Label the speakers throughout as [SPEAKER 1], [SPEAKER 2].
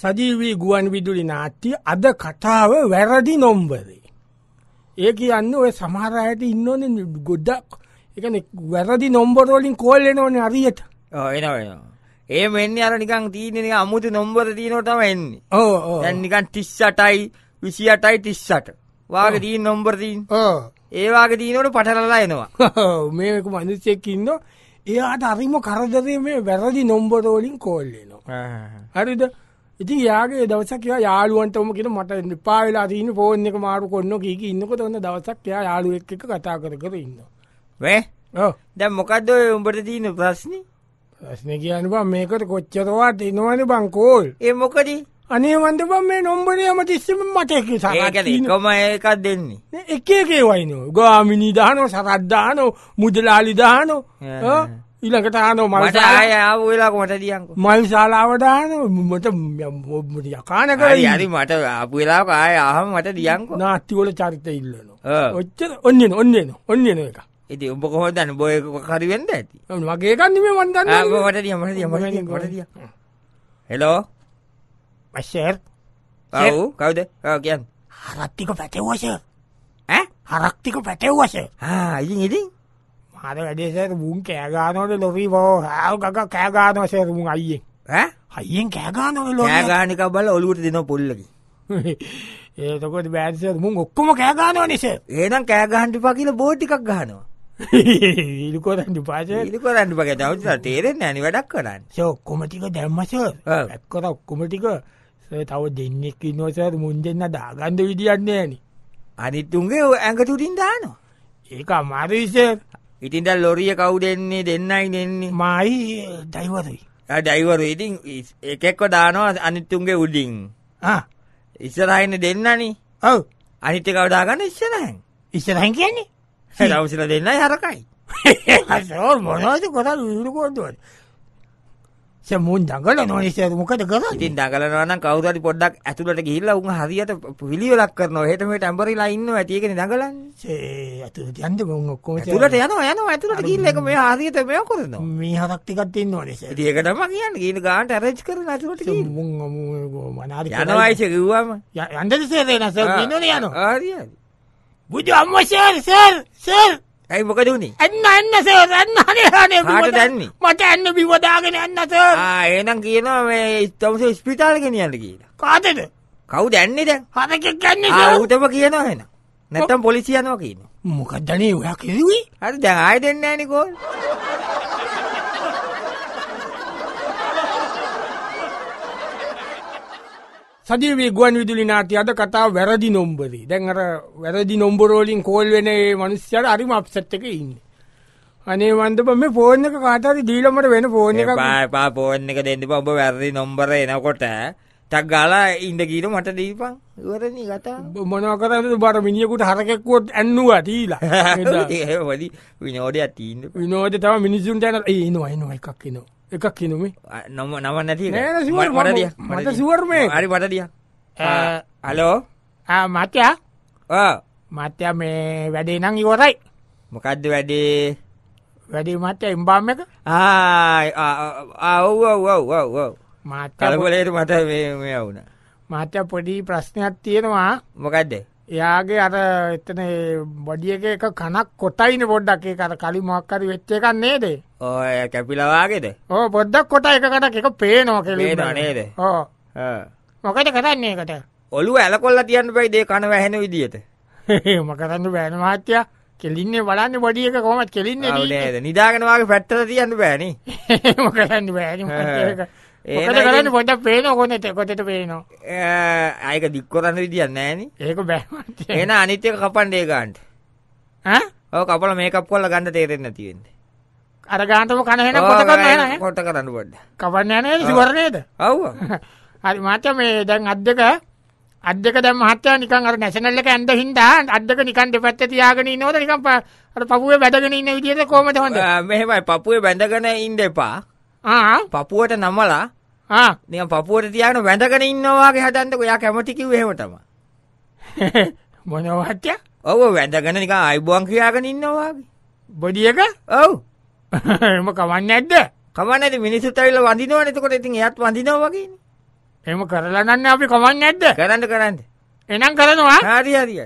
[SPEAKER 1] සජීවී ගුවන් විදුලි නාට්‍ය අද කතාව වැරදි නොම්බරේ. ඒ කියන්න ඔය සමහර අයට ඉන්නවන ගොඩක් එකන වැරදි නොම්බරෝලින් කෝල්ලන ඕන අරියට එන ඒ මෙන්න අර නිකං තීනෙන අමුතු නොම්බර තියනොටම එන්නේ ඕ නිකන් තිස්සටයි විසි අටයි තිස්සට වාග දී නොම්බරතිීන් ඒවාගේ දීනට පටරලා එනවා මේක මනිසෙක් ඉන්න එයාට අරිම කරදරේ මේ වැරදි නොම්බරෝලින් කෝල්ලනවා හරිද ඉතින් යාගේ දවසක් යා යාළුවන්ටම කියෙන මට එපා වෙලා තියන ෆෝන් එක මාරු කොන්න කීක ඉන්නකොට ඔන්න දවසක් යා යාළුවෙක් එක කතා කර කර ඉන්න දැ මොකක්ද උඹට තියන ප්‍රශ්න ප්‍රශ්න කියන්න බ මේකට කොච්චරවාට එනවන බංකෝල් ඒ මොකද අනේ වන්ද බම් මේ නොම්බරයම තිස්සම මටක සකම ඒකක් දෙන්නේ එකකේ වයින ගාමිනිධානෝ සරද්ධානෝ මුදලාලිධානෝ ඊළඟට ආනෝ මල් මට ආය ආව වෙලාවක මට ලියන්කෝ මල් ශාලාවට ආනෝ මට යකාන කරයි හරි මට ආපු වෙලාවක ආය ආවම මට ලියන්කෝ නාට්‍ය වල චරිතය ඉල්ලනවා ඔච්චර ඔන්න එන ඔන්න එන ඔන්න එන එක ඉතින් උඹ කොහොමද දන්නේ බොය කරි වෙන්න ඇති මගේ එකක් නෙමෙයි මන් දන්නේ ආ මට ලියන්න මට ලියන්න මට ලියන්න මට ලියන්න හෙලෝ මෂර් ඔව් කවුද ඔව් කියන්න හරක් ටික පැටවුවා සර් ඈ හරක් ටික පැටවුවා සර් ආ ඉතින් ඉතින් අර වැඩේ සැරුම් කෑගානොට ලොරි බෝ හාව කක කෑගානව සැරුම් අයියෙන් හයියෙන් කෑගානව ලො ගානික බල ඔලුට දෙන පොල්ලකි ඒතකොට බෑන්සර් මුන් ඔක්කොම කෑගානව නිස ඒනම් කෑගහන්ටිපා කියල බෝටිකක් ගහනවා ඉල්කොරන්ට පාස ඉල්කොරන්ට පක තවස තේරෙන් ඇනි වැඩක් කරන්න ඔක්කොමටික දැම්මස ඇක්කොර ඔක්කොමටික තව දෙන්නෙක් නොසර මුන් දෙන්න දාගන්ඩ විදිියන්නේ ඇනි අනිත්තුන්ගේ ඇඟටුටින් දානවා ඒක අමාරීසර් ඉතින් දැන් ලොරිය කවුද එන්නේ දෙන්නයි දෙන්නේ මයි ඩයිවරයි ඩයිවරු ඉතින් එකෙක්ව දානවා අනිත්තුන්ගේ උඩින් ඉස්සරහින්න දෙන්නනි ඔව් අනිත්‍ය කවදාගන්න ඉස්සරහන් ඉස්සරහන් කියන්නේ දවසල දෙන්නයි හරකයි හසෝල් මොනවද කොටල් විදුරු කොද්දුවද මුන් දඟල නොනිසේ මොකද කර ඉතින් දඟලනවන කවුරට පොඩ්ඩක් ඇතුලට ගිල්ල උන් හරියට පිළිවෙලක් කරන හටමට ඇම්බරිලා ඉන්න ඇතියක දඟලන් ඇතු ජන්ද ඔක්කෝ තුලට යන යන ඇතුලට ගිල්ල එක මේ හරියට මෙය කරන මේ හක්තිකත් ඉන්න නිස ඒකටම කියන්න ගීන ගාන්ට ඇරච් කර ඇතුලට යනවායිස කිව්වම යන්ද සේරේ නස යන ආරිය බුදු අම්ම සේර් සේර් සේර් ඇයි මොකද වුණේ? එන්න එන්න සර් එන්න හරි හරි කාටද ඇන්නේ? මට ඇන්න බිව දාගෙන එන්න සර්. ආ එහෙනම් කියනවා මේ තමුසේ ස්පිතාලෙ ගෙනියන්න කියලා. කාටද? කවුද ඇන්නේ දැන්? හරකෙක් ඇන්නේ සර්. ආ උතම කියනවා එහෙනම්. නැත්තම් පොලිසිය යනවා කියනවා. මොකක්ද නේ ඔයා කිව්වේ? හරි දැන් ආයෙ දෙන්නේ නැණි කෝල්. සදිර වේගුවන් විදුලි නාටි අද කතාව වැරදි නොම්බරේ දැන් අර වැරදි නොම්බරෝලින් කෝල් වෙන ඒ මනුස්සයට අරිම අප්සට් එක ඉන්න. අනේ වන්දප මේ ෆෝන් එක කාටරි දීලමට වෙන ෆෝන් එක පා ෆෝන් එක දෙන්නප ඔබ වැරදි නොම්බර එනකොට තක් ගාලා ඉඳ කීට මට දීපන් ඉවරණී කතා මොනවා කරන්නද බර මිනිියකුට හරකෙක්කොත් ඇන්නවා තීලා ඒවලි විනෝඩයක් තිීන්න විනෝඩ තම මිනිසුන්ට ඇන ඒ නොයි නො එකක් එනවා එකක් කිනුමේ නොම නම නැති වටදිය මට සිවර්මේ හරි වටදිය අලෝ මත්යා මත්‍ය මේ වැඩේ නං ඉවරයි මොකක්ද වැඩේ වැඩි මත්‍ය එම්බාම් එක ඔව් මාතලගලට මට වුණ මාත්‍ය පොඩි ප්‍රශ්නයක් තියෙනවා මොකක්ද එයාගේ අර එතන බොඩිය එක කනක් කොටයින පොඩ්ඩක් ඒ කර කලි මොක්කරි වෙච්ච එකක් නේදේ ඕය කැපිලවාගේද ඕ බොද්දක් කොට එකකට එක පේනවා කෙලේ නේද ඕ මොකට කරන්නේ එකට ඔලු ඇල කොල්ල තියන්න බයිදේ කන වැහෙන විදිහට මකරන්න බෑන මාත්‍යයා කෙලින්නේ බලන්න බඩිය එක කොමත් කෙලින්න නේද නිදාගෙනවාගේ පැත්තල තියන්න බෑන මකරන්න බෑන ඒ කරන්න පොඩ පේන කොනට කොතට පේනවා අයක දික්කොරන්න විදිියන්න ෑන ඒක බෑ එන අනිත්‍යක කපන්ඩේ ගාන්ට ඕ කපල මේකප් කොල්ල ගන්න තේරෙන්න තියෙන්නේ අර ගාන්ටම කනහෙන කොට කරන්න කොට කරන්න බොඩ්ඩ කවන්න යන සිවරණයද ඔව් හරි මච මේ දැන් අත් දෙක අත් දෙක දැන් මහත්තයා නිකන් අර නැෂනල් එක ඇඳ හින්දා අත් දෙක නිකන් දෙපැත්ත තියාගෙන ඉන්නවද නිකන් අර පපුවේ බැඳගෙන ඉන්න විදිහට කොහමද හොඳ මෙහෙමයි පපුවේ බැඳගෙන ඉන්න එපා ආ පපුවට නමලා ආ නිකන් පපුවට තියාගෙන බැඳගෙන ඉන්නවාගේ හදන්නකො යා කැමති කිව්වේ එහෙම තමයි මොනවත්ද ඔව් වැඳගෙන නිකන් අයිබුවන් කියාගෙන ඉන්නවාගේ බොඩි එක ඔව් එම කවන්න ඇද්ද කමන්න ඇද මිනිස්සු තයිල වඳිනවන එතකොට ඉතින් එයත් වඳිනව වගේ එම කරලන්න අපි කමන්න ඇද්ද කරන්න කරන්න එනම් කරනවා හරිහරිය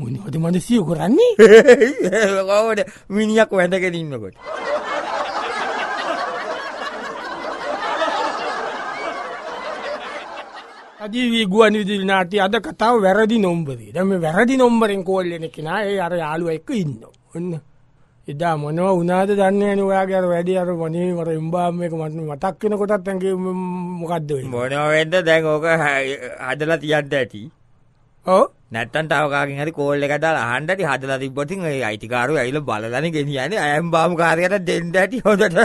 [SPEAKER 1] මුනිහොට මනසිය කරන්නේ කවට මිනිියක් වැඳගෙන ඉන්නකොට. අදීවී ගුවන් විදිල් නාටි අද කතාව වැරදි නොම්බදී දම වැරදි නොම්බරෙන් කෝල්ලෙනෙ කෙනා ඒ අර යාලුව එක්ක ඉන්න ඔන්න. එදා මොනව උනාද දන්නේ න ඔයාගේ අර වැඩි අර වනීමට එම්බාම් එක මට මතක් වෙන කොටත් ඇගේ මොකක්ද මොනවෙද දැන් ඕක හදලා තියන්ද ඇති ඕ නැත්තන් තාවකාගෙන් හරි කෝල් එකට අහන්ඩට හදලා තිබ්බොතින් ඒ අයිතිකාරු ඇයිල බලලන ගෙනියන්නේ ඇම්බාම් කාරයට දෙන්න ඇති හොඳට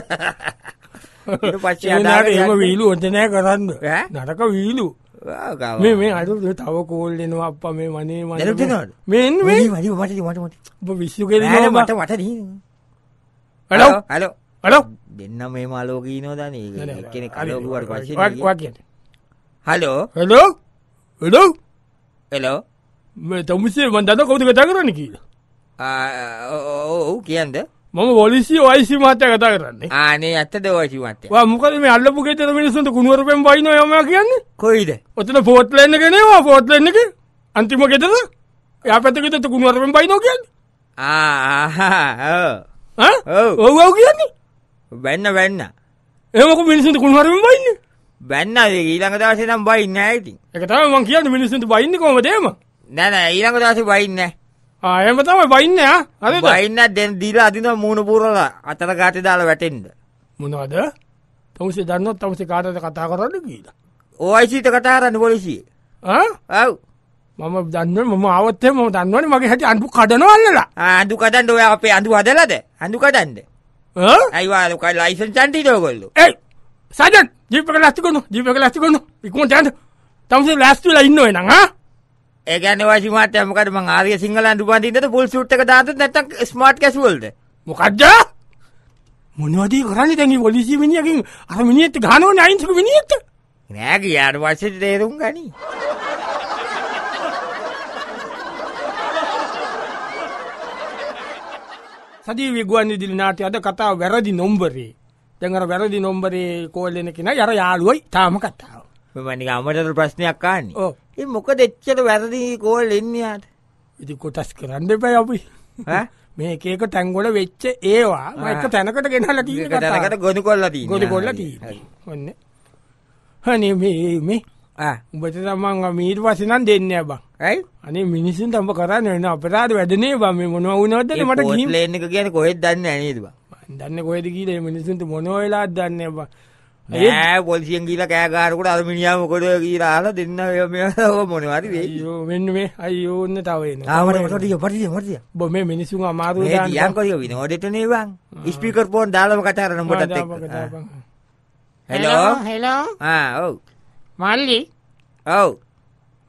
[SPEAKER 1] පච්ච එම වීලු ඔොතනෑ කරන්න නටක වීලු මේ මේ අරු තව කෝල්ලෙනවා අප මේ වනේ මනට මෙන්න මේ වඩි මට මටමට ඔබ විශ්ු කෙර මට මට හලෝ හලෝ හලෝ දෙන්න මේ මාලෝකී නෝ දන කෙන කලෝකුවට පශ හලෝ හලෝ හලෝ එලෝ මේ තමුසේ වන්දන්න කෞති කතා කරන්න කියලා ඔවු කියන්ද මම පොලිසිය වයිසි මහත්තය කතා කරන්නේ ආනේ ඇත්තද වයිසි මහත්තයා මොකද මේ අල්ලපු ගෙදර මිනිස්සුන්ට කුණුවරුපෙන් වයින්න යම කියන්නේ කොයිද ඔතන පෝට්ලෙන් එක නේවා පෝට්ලෙන් එක අන්තිම ගෙදර එයා පැත්තේ ගෙදර කුණුවරුපෙන් වයින්නෝ කියන්නේ ආ ඔව් ඔව් කියන්නේ වෙන්න වෙන්න එහෙමක මිනිස්සුන්ට කුණුවරුපෙන් වයින්නේ බැන්න ඊළඟ දවසේ නම් බයින්නේ නැහැ ඉතින් ඒක තමයි මම කියන්නේ මිනිස්සුන්ට බයින්නේ කොහමද එහෙම නෑ නෑ ඊළඟ දවසේ බයින්නේ නැහැ ආයම තම බයින්න අද බයින්න දැන් දීලා අදින මූුණ පුරලා අතර ගාටි දාලා වැටෙන්ට මොනවද තමුසේ දන්නත් තමසේ කාටද කතා කරන්න කියලා ඕයිසිට කතාරන්න පොලිසිය ඇව් මම දන්න මම අවත්තේ මම දන්නවන මගේ හැට අඩු කඩනවල්ලලා අඩු කටන්ට ඔය අපේ අඳු අදලද අඳු කටන්ද ඇයිවාද කයි ලයිසන් චන්ටිටෝකොල්ලු ඒ සජන් ජීපක ලස්තිකොුණු ජීපක ලස්තිකොුණු ඉක්ම චන්ද තමසේ ලස්තුලා ඉන්නවෙනඟා ඒ කියන්නේ වාසි මාත්‍යා මොකද මං ආර්ය සිංහල අඳුබඳින්නද ෆුල් සූට් එක දාන්නද නැත්නම් ස්මාර්ට් කැෂුවල්ද මොකද්ද මොනවද කරන්නේ දැන් මේ පොලිසිය මිනිහකින් අර මිනිහෙත් ගහනවනේ අයින්සුක මිනිහෙත් නෑ ගියාට පස්සේ තේරුම් ගනි සදී විගුවන් ඉදිරි නාට්‍ය අද කතාව වැරදි නොම්බරේ දැන් අර වැරදි නොම්බරේ කෝල් එන කෙනා අර යාළුවයි තාම කතාව මම නිකන් අමතර ප්‍රශ්නයක් අහන්නේ ඔව් ඉතින් මොකද එච්චර වැරදි කෝල් එන්නේ යාට? ඉතින් කොටස් කරන්න එපා අපි. ඈ මේ එක එක තැන්වල වෙච්ච ඒවා මම එක තැනකට ගෙනල්ලා තියෙන කතාව. තැනකට ගොනු කරලා තියෙනවා. ගොනු කරලා තියෙනවා. ඔන්න. අනේ මේ මේ ආ උඹට තමන් මීට පස්සේ නම් දෙන්නේ බං. ඇයි? අනේ මිනිස්සුන්ට උඹ කරන්නේ වෙන අපරාධ වැඩනේ බං මේ මොනවා වුණාද මට ගිහින්. ප්ලේන් එක කියන්නේ කොහෙද දන්නේ නැහැ නේද බං. දන්නේ කොහෙද කියලා මිනිස්සුන්ට මොනවා වෙලාද දන්නේ බං. ඒ පොල්සියෙන් ගීල කෑගාරකට අර්මිනිියාම කොට කියලාල දෙන්න මොනවාරි වෙන්ුවේ අයෝන්න තවන ට පටිය මටිය බොම මිනිසු අමාරු යකොය වෙන ොඩට නේවන් ස්පිකර් පෝන් දාලම කටරන මොට හෙලෝ හෙලෝ ඔව මල්ලි ඔව්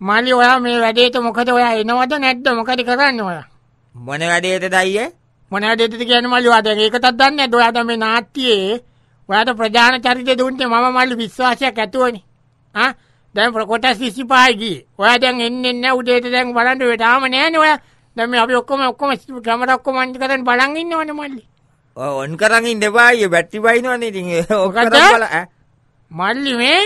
[SPEAKER 1] මල්ලි ඔයා මේ වැඩේට මොකද ඔයා එනවද නැද්ද මොකද කරන්න ඔයා මොන වැඩේට දයිය මොන වැඩේට කියන්න මල්ලි අද ඒකතත් දන්න දොයාද මේ නාත්තියේ ඔයාට ප්‍රධාන චරිත දුන්ට මම මල්ලි විශ්වාසයක් ඇතුවනි දැන් ප්‍රකොට සිසි පායිගී ඔය දැන් එන්නන්න උදේට දැන් බලන්ට වෙටාම නෑන ඔය දැම අපි ඔක්කොම ඔක්කොම ්‍රමරක්කො මංචි කරන බලගන්න වන මල්ලි ඔන් කරගින් දෙබාය බැට්ටි බයිනවන ඉති ඕකට මල්ලි මේ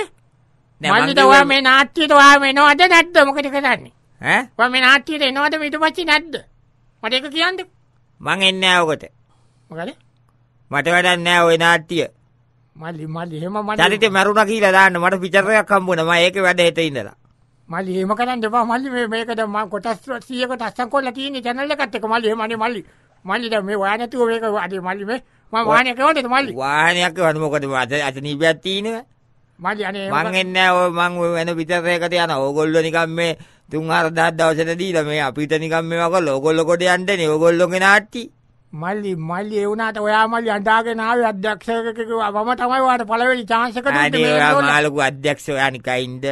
[SPEAKER 1] නැමලිතවා මේ නාට්‍යයට වා වෙනවාද නැද්ද මොකට කරන්නේ පම නාට්‍යයට එනවාද මිට පච්චි නැද්ද මට එක කියන්න මං එන්න ඕකොට මට වැඩන්න ඔය නාට්‍යය මල්ලි මල්ලි හෙම මට රිට මැරුණ කියලා දාන්න මට පිචරයක් කම්බුණම ඒක වැඩ හෙට ඉඳලා මල්ලි හෙම කරන්න එපා මල්ලි මේකට ම කොටස් සියකට අස්සන් කොල්ල තියෙන චැනල්ල එකත් එක මල්ලි හෙමනේ මල්ලි මල්ලි දැන් මේ වානතුව මේක අද මල්ලි මේ මම වාහනයක් එවන්නද මල්ලි වාහනයක් එවන්න මොකද මට අත නිබයක් තියෙනවා මල්ලි අනේ මං එන්නේ ඔය මං වෙන පිටරයකට යන ඕගොල්ලෝ නිකන් මේ තුන් හතර දහස් දවසට දීලා මේ අපිට නිකන් මේවා කරලා ඕගොල්ලෝ කොට යන්නේ නේ ඕගොල්ලෝගේ නාට්ටි මල්ලි මල්ලි එවුණට ඔයා මල්ලි අන්ටාගෙනාව අධ්‍යක්ෂකකිවා මම තමයි වාට පලවෙලි චාන්සක මාලකු අධ්‍යක්ෂයා නිකයින්ද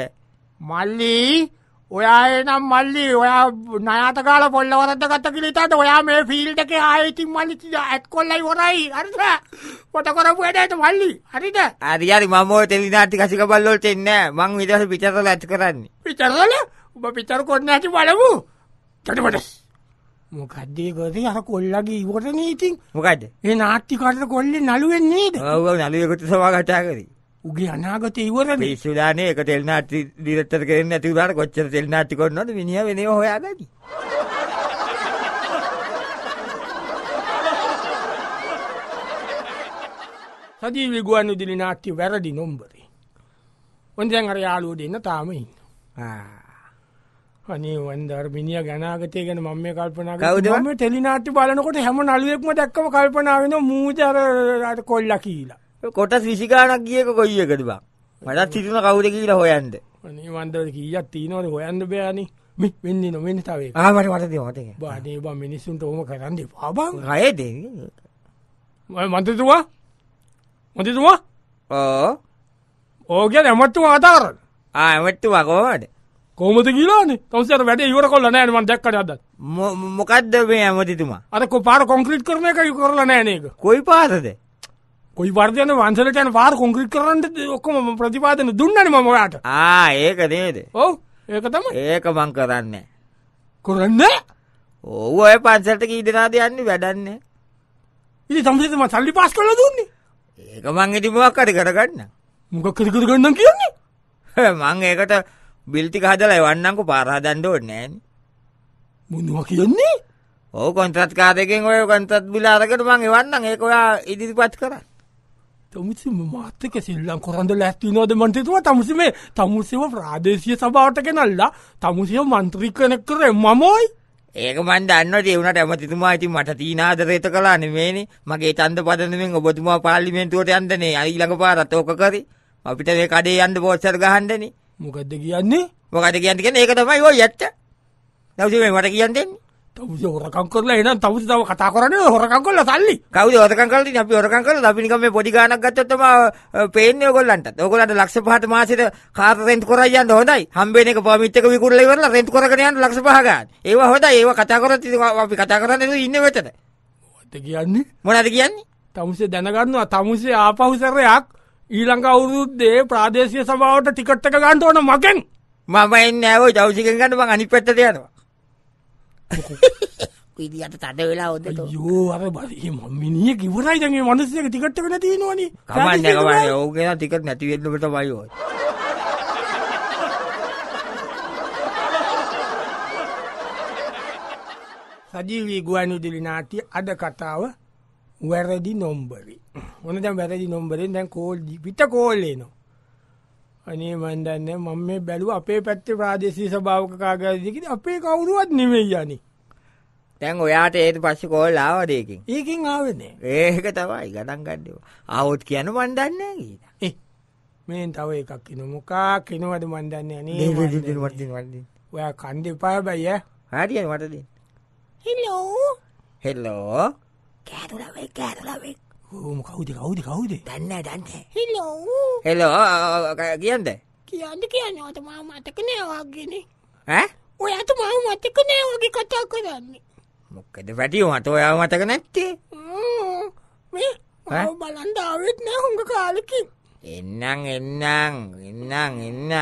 [SPEAKER 1] මල්ලි ඔයානම් මල්ලි ඔයා නයාතකාල පොල්ලවරට ගත්ත කිලිතට ඔයා මේ ෆිල්ටක ආයඉතින් මල්ලි ඇත් කොල්ලයි හොරයි අරිද පොට කොරපු ඇයට මල්ලි හරිද අරිරි මමෝ තෙලිනාටි කසික බල්ලොට එන්න මං විදස පිචරල ඇත් කරන්නේ පිචරල උබ පිචර කොන්න ඇති බලමු චටපටස් මොකක්දේ ගොරේ අර කොල්ලගේ ඉවට නීතින් මොකක්ද ඒ නාට්ටිකට කොල්ලෙ නලුවෙන්නේද ඔව නලුවකුට සවාගටාකරී උගේ අනාගත ඉවර පිස්සුදාන එක තෙල්නාටි දිරත්තර කරෙන් ඇතිවරට කොච්චර තෙල්නාටි කොන්නොද මිනිිය වෙන හොයාගද සදී විගුවන් උදිලි නාට්‍ය වැරදි නොම්බරේ ඔොන්දැන් අර යාලුව දෙන්න තාමඉන්න ආ අනේ වන්දාර මිනිහා ගැන ආගතේ ගැන මම මේ කල්පනා කරා මම ටෙලිනාට්‍ය බලනකොට හැම නළුවෙක්ම දැක්කම කල්පනා වෙනවා මූජ අර කොල්ලා කියලා කොටස් 20 ගාණක් ගියේක කොයි එකද බං මටත් හිතුන කවුද කියලා හොයන්න අනේ වන්දාර කීයක් තියනවද හොයන්න බෑනේ මේ වෙන්නේ නෝ වෙන්නේ තව එක ආ මට මට දෙනවා මට බානේ බා මිනිස්සුන්ට ඕම කරන්න එපා බං හය දෙන්න මන්ද දුවා මන්ද දුවා ඕ ඕ කියන්නේ අමත්තුම අතාරන ආ අමත්තුම කොහොමද කොහමද කියලානේ තවසේ අර වැඩේ ඉවර කොල්ල නෑනේ මං දැක්කට අදත් මොකද්ද මේ ඇමතිතුමා අර කො පාර කොන්ක්‍රීට් කරන එක කරලා නෑ නේක කොයි පාරද කොයි වර්ධයන වන්සලට යන පාර කොන්ක්‍රීට් කරන්නට ඔක්කොම ප්‍රතිපාදන දුන්නනේ මම ඔයාට ආ ඒක නේද ඔව් ඒක තමයි ඒක මං කරන්නේ කරන්නේ ඔව් ඔය පන්සලට කී දෙනාද යන්නේ වැඩන්නේ ඉතින් තමසේ මම සල්ලි පාස් කරලා දුන්නේ ඒක මං ඉතින් මොකක් හරි කරගන්න මොකක් හරි කරගන්නම් කියන්නේ මං ඒකට බිල්තික හදලා එවන්නංකු පාරහදන්ඩ ඕට නෑන මුදවා කියන්නේ ඕ කොන්ත්‍රත් කාරයකෙන් ඔය කොන්ත්‍රත් බිලාරකට මං එවන්න ඒක ඔයා ඉදිරිපත් කරන්න තමුසිම මාතක සිල්ලම් කොරඳ ලැස්ති නෝද මන්තතුව තමුසිම තමුසිව ප්‍රාදේශය සභාවට කෙනල්ලා තමුසිය මන්ත්‍රී කනෙක් කර මමෝයි ඒක මන් දන්න දවුණට ඇමතිතුමා ඉතින් මට තීනාදරේත කලා නෙමේනි මගේ තන්ද පදනෙන් ඔබතුමා පාලිමෙන්ටුවට යන්දනේ අයිලඟ පාරත් ඕක කරි අපිට මේ කඩේ යන්න පෝත්සර ගහන්ඩනේ මොකක්ද කියන්නේ මොකද කියන්න කියෙන ඒක තමයි ඔය ඇත්ත දවසේ මට කියන්දෙන්නේ තවස හොරකං කරලා එනම් තවස තව කතා කරන්නේ හොරකං කරලා සල්ලි කවුද හොරකං කරලා අපි හොරකං කරලා අපි නිකන් මේ පොඩි ගාණක් ගත්තොත් තමයි පේන්නේ ඕගොල්ලන්ට. ඕගොල්ලන්ට ලක්ෂ 5ට මාසෙට කාර් රෙන්ට් කරලා යන්න හොඳයි. හම්බෙන එක පර්මිට් එක විකුණලා ඉවරලා රෙන්ට් කරගෙන යන්න ලක්ෂ 5 ගන්න. ඒවා හොඳයි. ඒවා කතා කරොත් අපි කතා කරන්නේ ඉන්නේ මෙතන. මොකද්ද කියන්නේ? මොනවද කියන්නේ? තමුසේ දැනගන්නවා තමුසේ ආපහු සැරයක් ඊළඟ අවුරුද්දේ ප්‍රාදේශය සභාවට ටිකට් එක ගන්න ඕන මගෙන් මම එන්න ඇෝ ජෞසිකෙන් ගන්න මං අනිත් පැත්තට යනවා ඉදිට තඩ වෙලා ඔද යෝ අර බරි මිනිිය කිවරයි දගේ මනුස්සයක ටිකට් එක තියෙනවනේ කමන්න ඕගෙන ටිකට් නැතිවෙන්නකට බයෝ සජීවී ගුවනුදිලි නාටි අද කතාව වැරදි නොම්බරේ ඕන දැ වැරදි නොම්බරෙන් දැන් කෝල්ජි පිට කෝල්ලේ නවා අනේ මන්දන්න මම මේ බැලු අපේ පැත්තේ ප්‍රාදේශී සභාවක කාගරදකිද අපේ කවුරුවත් නෙමෙයි යනි තැන් ඔයාට ඒත් පස්සෙ කෝල් ආවදයකින් ඒකින් ආවනේ ඒක තවයි ගඩන් ගඩ්ඩව අවුත් කියන මන්දන්න ගීට මේ තව එකක් කියන මොකා කෙනවද මන්දන්න නේ ඔයා කන්ඩ පාබැය හරිියන් වටද හෙල්ලෝ හෙල්ලෝ කෑතුලවෙක් කෑතුලවෙක් හෝම කවුද කවුද කවුද දන්න දන්න හෙලෝ හෙලෝ කියන්ද කියන්න කියන්න අතමා මතක නෑවාගෙන ඔය අතුමා මතක නෑෝගේ කතා කරන්නේ මොක්කද වැටිය මත ඔයා මතක නැත්තේ බලන්ඩාවත් නෑ හොඟ කාලකින් එන්නම් එන්නම් එන්නම් එන්නම්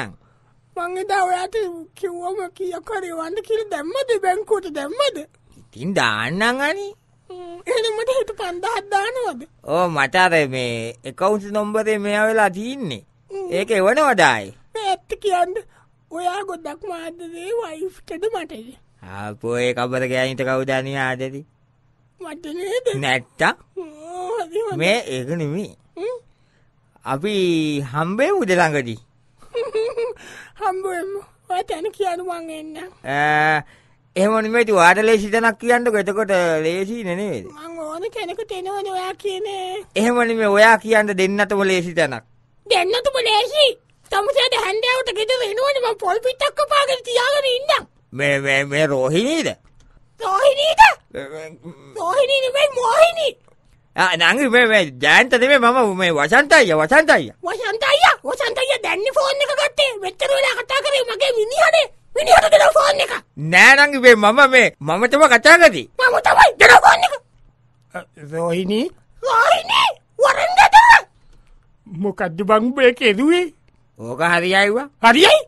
[SPEAKER 1] මංගේදා ඔයාට කිව්වම කිය කරේ වන්න කියල දැම්මද බැංකෝට දැම්මද ඉතින් දාන්නන් අනේ එහෙනම් මට හිත 5000ක් දානවද? ඕ මට අර මේ account number මෙයා වෙලා තියෙන්නේ. ඒක එවනවදායි. මේ ඇත්ත කියන්න ඔයා ගොඩක් මාදදේ වයිෆ්ටද මටද? ආපෝ ඒ කබර ගෑනිට කවුද අනේ ආදෙදි? මට නේද? නැට්ටා. මේ ඒක නෙමෙයි. අපි හම්බෙමුද ළඟදී? හම්බෙමු. ඔයා තැන කියනු මං එන්න. එහෙම නෙමෙයි වාට ලේසි තැනක් කියන්නකෝ. එතකොට ලේසි නේ නේද? මං ඕන කෙනෙකුට එනවනේ ඔයා කියන්නේ. එහෙම නෙමෙයි ඔයා කියන්න දෙන්නටම ලේසි තැනක්. දෙන්නටම ලේසි. තමුසේට හැන්දෑවට ගෙදර එනවනේ මං පොල් පිටක් කපාගෙන තියාගෙන ඉන්නම්. මේ මේ මේ රෝහිණීද? රෝහිණීද? රෝහිණී නෙමෙයි මොහිණී. නංගි මේ මේ ජයන්ත නෙමෙයි මම මේ වසන්ත අයියා වසන්ත අයියා. වසන්ත අයියා වසන්ත අයියා දැන්නේ ෆෝන් එක ගත්තේ. මෙච්චර වෙලා කතා කරේ මගේ මිනිහනේ. විනිහට ටෙලෆෝන් එක නෑනංගිබේ මම මේ මමතම කතා කරදී මම තමයි ටෙලෆෝන් එක රෝහිණී රෝහිණී වරන්ගට මොකද්ද බං මේක එදුවේ ඕක හරියයිවා හරියයි